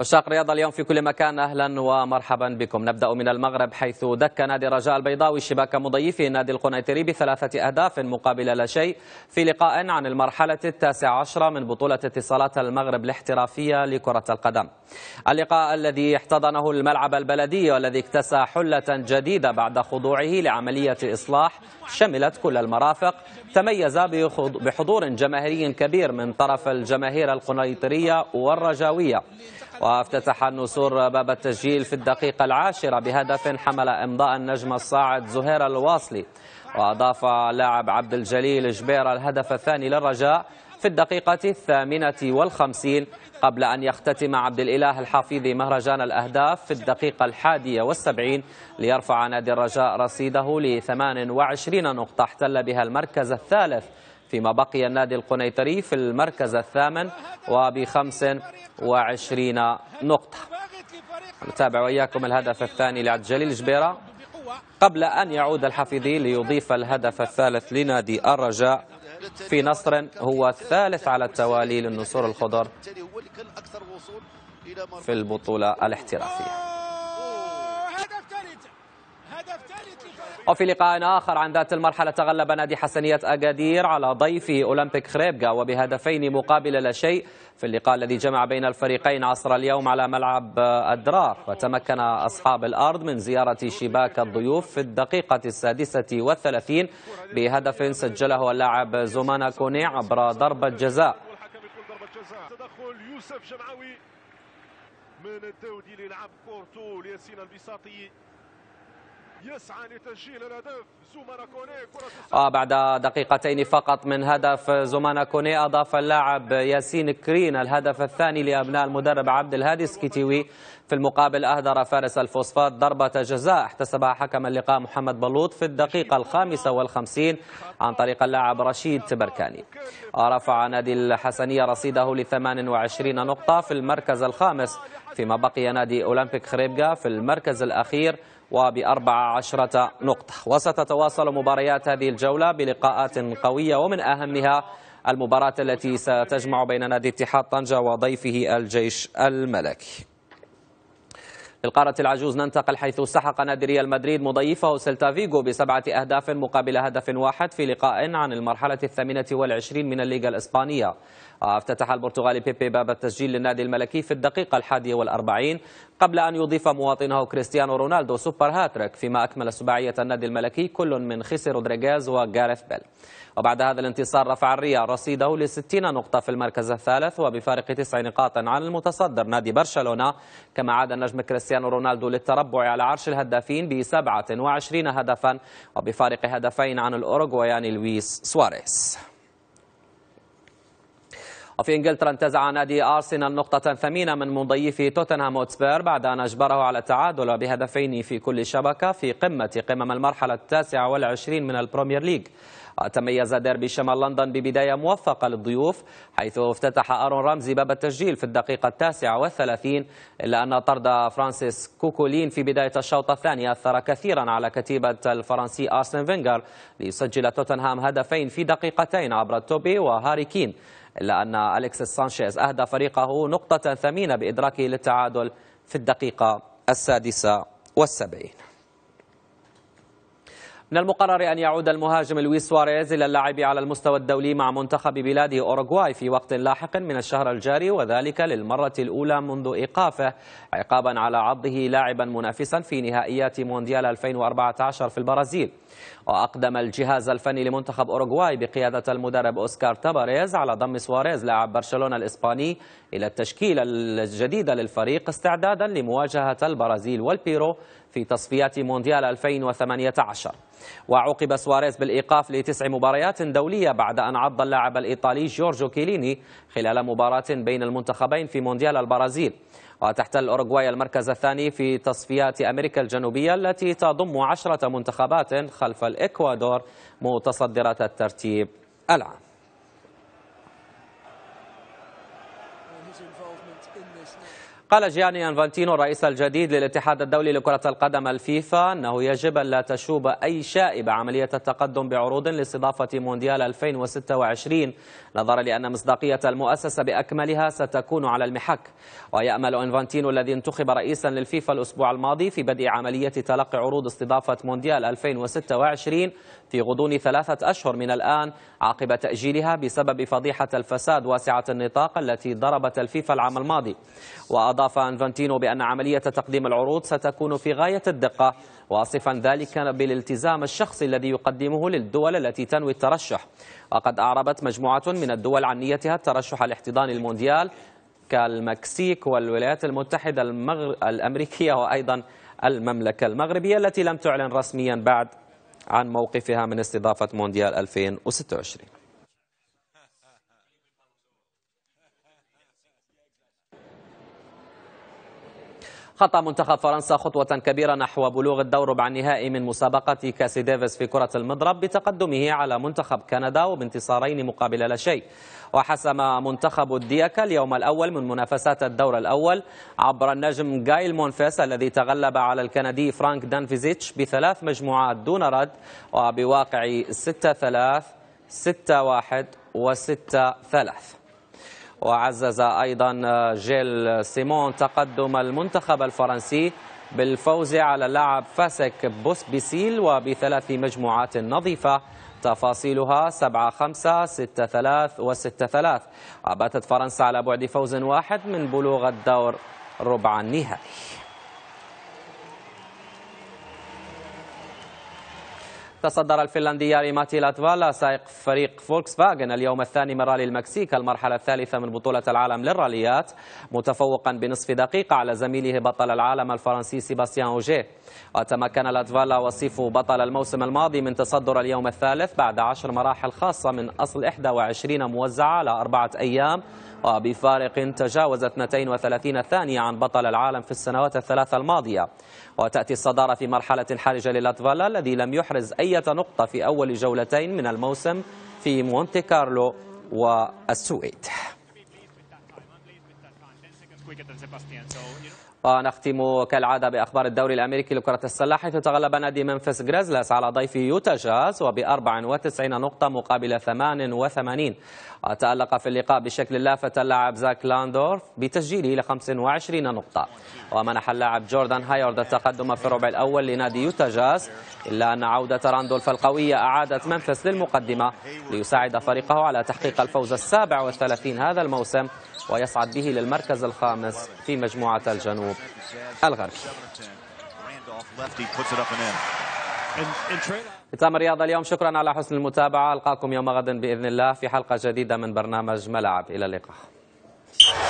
عشاق رياضة اليوم في كل مكان أهلا ومرحبا بكم نبدأ من المغرب حيث دك نادي رجاء البيضاوي شباك مضيفه نادي القنيطري بثلاثة أهداف مقابل لا شيء في لقاء عن المرحلة التاسعة عشرة من بطولة اتصالات المغرب الاحترافية لكرة القدم اللقاء الذي احتضنه الملعب البلدي والذي اكتسى حلة جديدة بعد خضوعه لعملية إصلاح شملت كل المرافق تميز بحضور جماهيري كبير من طرف الجماهير القنيطرية والرجاوية وافتتح النسور باب التسجيل في الدقيقة العاشرة بهدف حمل إمضاء النجم الصاعد زهير الواصلي وأضاف لاعب عبد الجليل جبير الهدف الثاني للرجاء في الدقيقة الثامنة والخمسين قبل أن يختتم عبد الإله الحفيظي مهرجان الأهداف في الدقيقة الحادية والسبعين ليرفع نادي الرجاء رصيده ل 28 نقطة احتل بها المركز الثالث فيما بقي النادي القنيطري في المركز الثامن وب 25 نقطة نتابع وإياكم الهدف الثاني لعبد الجليل جبيرة قبل أن يعود الحفيدي ليضيف الهدف الثالث لنادي الرجاء في نصر هو الثالث على التوالي للنصور الخضر في البطولة الاحترافية وفي لقاء آخر عن ذات المرحلة تغلب نادي حسنية أكادير على ضيف أولمبيك خريبكا وبهدفين مقابل لا شيء في اللقاء الذي جمع بين الفريقين عصر اليوم على ملعب الدرار وتمكن أصحاب الأرض من زيارة شباك الضيوف في الدقيقة السادسة والثلاثين بهدف سجله اللاعب زومانا كوني عبر ضربة جزاء يوسف جمعوي من كورتو لياسين البساطي يسعى لتسجيل الهدف زومانا كوني كرة آه، بعد دقيقتين فقط من هدف زومانا كوني أضاف اللاعب ياسين كرين الهدف الثاني لأبناء المدرب عبد الهادي سكيتيوي في المقابل أهدر فارس الفوسفات ضربة جزاء احتسبها حكم اللقاء محمد بلوط في الدقيقة الخامسة والخمسين عن طريق اللاعب رشيد تبركاني آه، رفع نادي الحسنية رصيده ل 28 نقطة في المركز الخامس فيما بقي نادي أولمبيك خريبكا في المركز الأخير وبأربع عشرة نقطة وستتواصل مباريات هذه الجولة بلقاءات قوية ومن أهمها المباراة التي ستجمع بين نادي اتحاد طنجة وضيفه الجيش الملكي للقارة العجوز ننتقل حيث سحق نادي ريال مدريد مضيفه سيلتا فيغو بسبعة أهداف مقابل هدف واحد في لقاء عن المرحلة الثامنة والعشرين من الليغا الإسبانية افتتح البرتغالي بيبي باب التسجيل للنادي الملكي في الدقيقة الحادية والأربعين قبل أن يضيف مواطنه كريستيانو رونالدو سوبر هاتريك فيما أكمل سباعية النادي الملكي كل من خيسي رودريغيز وغارث بيل وبعد هذا الانتصار رفع الريال رصيده لستين نقطة في المركز الثالث وبفارق تسع نقاط عن المتصدر نادي برشلونة كما عاد النجم كريستيانو كريستيانو رونالدو للتربع على عرش الهدافين ب 27 هدفا وبفارق هدفين عن الأوروغواياني لويس سواريز وفي انجلترا انتزع نادي ارسنال نقطة ثمينة من مضيفه توتنهام هوتسبير بعد ان اجبره على التعادل بهدفين في كل شبكة في قمة قمم المرحلة التاسعة والعشرين من البريمير ليج. تميز ديربي شمال لندن ببداية موفقة للضيوف حيث افتتح آرون رامزي باب التسجيل في الدقيقة التاسعة والثلاثين إلا أن طرد فرانسيس كوكولين في بداية الشوط الثاني أثر كثيرا على كتيبة الفرنسي أرسن فينغر ليسجل توتنهام هدفين في دقيقتين عبر توبي وهاري كين إلا أن أليكسيس سانشيز أهدى فريقه نقطة ثمينة بإدراكه للتعادل في الدقيقة السادسة والسبعين من المقرر أن يعود المهاجم لويس سواريز إلى اللعب على المستوى الدولي مع منتخب بلاده أوروغواي في وقت لاحق من الشهر الجاري وذلك للمرة الأولى منذ إيقافه عقابا على عضه لاعبا منافسا في نهائيات مونديال 2014 في البرازيل وأقدم الجهاز الفني لمنتخب أوروغواي بقيادة المدرب أوسكار تاباريز على ضم سواريز لاعب برشلونة الإسباني إلى التشكيلة الجديدة للفريق استعدادا لمواجهة البرازيل والبيرو في تصفيات مونديال 2018 وعوقب سواريز بالإيقاف لتسع مباريات دولية بعد أن عض اللاعب الإيطالي جورجو كيليني خلال مباراة بين المنتخبين في مونديال البرازيل وتحتل الأوروغواي المركز الثاني في تصفيات أمريكا الجنوبية التي تضم عشرة منتخبات خلف الإكوادور متصدرة الترتيب العام قال جياني أنفانتينو الرئيس الجديد للاتحاد الدولي لكرة القدم الفيفا أنه يجب أن لا تشوب أي شائبة عملية التقدم بعروض لاستضافة مونديال 2026 نظرا لأن مصداقية المؤسسة بأكملها ستكون على المحك ويأمل أنفانتينو الذي انتخب رئيسا للفيفا الأسبوع الماضي في بدء عملية تلقي عروض استضافة مونديال 2026 في غضون ثلاثة أشهر من الآن عقب تأجيلها بسبب فضيحة الفساد واسعة النطاق التي ضربت الفيفا العام الماضي وأضاف أنفانتينو بأن عملية تقديم العروض ستكون في غاية الدقة واصفا ذلك بالالتزام الشخصي الذي يقدمه للدول التي تنوي الترشح وقد أعربت مجموعة من الدول عن نيتها الترشح لاحتضان المونديال كالمكسيك والولايات المتحدة المغر... الأمريكية وأيضا المملكة المغربية التي لم تعلن رسميا بعد عن موقفها من استضافة مونديال 2026 خطى منتخب فرنسا خطوة كبيرة نحو بلوغ الدور ربع النهائي من مسابقة كاس ديفيس في كرة المضرب بتقدمه على منتخب كندا وبانتصارين مقابل لا شيء وحسم منتخب الدياكا اليوم الأول من منافسات الدور الأول عبر النجم جايل مونفيس الذي تغلب على الكندي فرانك دانفيزيتش بثلاث مجموعات دون رد وبواقع 6 3 6 1 و6 3 وعزز أيضا آه، جيل سيمون تقدم المنتخب الفرنسي بالفوز على لاعب فاسك بوس بيسيل وبثلاث مجموعات نظيفة تفاصيلها 7 5 6 3 و 6 3 وباتت فرنسا على بعد فوز واحد من بلوغ الدور ربع النهائي تصدر الفنلندي ريماتي لاتفالا سائق فريق فولكس فاجن اليوم الثاني من رالي المكسيك المرحلة الثالثة من بطولة العالم للراليات متفوقا بنصف دقيقة على زميله بطل العالم الفرنسي سيباستيان أوجيه وتمكن لاتفالا وصيف بطل الموسم الماضي من تصدر اليوم الثالث بعد عشر مراحل خاصة من أصل 21 موزعة على أربعة أيام وبفارق تجاوز 32 ثانية عن بطل العالم في السنوات الثلاثة الماضية وتأتي الصدارة في مرحلة حرجة للاتفالا الذي لم يحرز أي نقطة في أول جولتين من الموسم في مونتي كارلو والسويد ونختم كالعادة بأخبار الدوري الأمريكي لكرة السلة حيث تغلب نادي منفس جريزلاس على ضيف يوتا جاز وب 94 نقطة مقابل 88 وتألق في اللقاء بشكل لافت اللاعب زاك لاندورف بتسجيله إلى 25 نقطة ومنح اللاعب جوردان هايورد التقدم في الربع الأول لنادي يوتا جاز إلا أن عودة راندولف القوية أعادت منفس للمقدمة ليساعد فريقه على تحقيق الفوز السابع والثلاثين هذا الموسم ويصعد به للمركز الخامس في مجموعة الجنوب الغربي ختام الرياضة اليوم شكرا على حسن المتابعة ألقاكم يوم غد بإذن الله في حلقة جديدة من برنامج ملاعب إلى اللقاء